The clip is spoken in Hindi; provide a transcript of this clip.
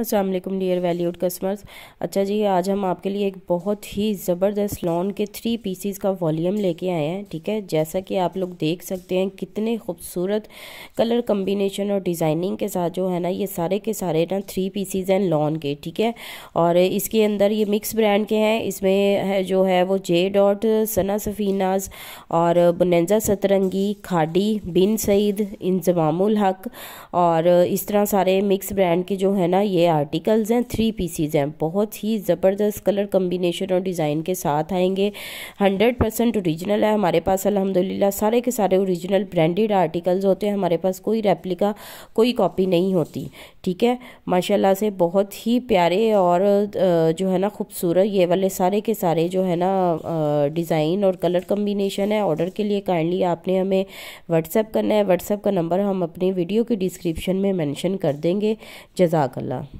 असलम डियर वैल्यूड कस्टमर्स अच्छा जी आज हम आपके लिए एक बहुत ही ज़बरदस्त लॉन के थ्री पीसीज का वॉल्यूम लेके आए हैं ठीक है जैसा कि आप लोग देख सकते हैं कितने खूबसूरत कलर कम्बिनेशन और डिज़ाइनिंग के साथ जो है ना ये सारे के सारे ना थ्री पीसीज हैं लॉन के ठीक है और इसके अंदर ये मिक्स ब्रांड के हैं इसमें है जो है वो जे डॉट सना सफ़ीनाज और बनजा सतरंगी खाडी बिन सईद इंजमाम हक और इस तरह सारे मिक्स ब्रांड के जो है ना ये आर्टिकल्स हैं थ्री पीसीज हैं बहुत ही ज़बरदस्त कलर कम्बिनेशन और डिज़ाइन के साथ आएंगे हंड्रेड परसेंट औरिजिनल है हमारे पास अलहमदिल्ला सारे के सारे औरिजिनल ब्रांडेड आर्टिकल्स होते हैं हमारे पास कोई रेप्लिका कोई कॉपी नहीं होती ठीक है माशाला से बहुत ही प्यारे और जो है ना खूबसूरत ये वाले सारे के सारे जो है ना डिज़ाइन और कलर कम्बिनेशन है ऑर्डर के लिए काइंडली आपने हमें व्हाट्सएप करना है व्हाट्सएप का नंबर हम अपनी वीडियो के डिस्क्रिप्शन में मेंशन कर देंगे जजाकल्ला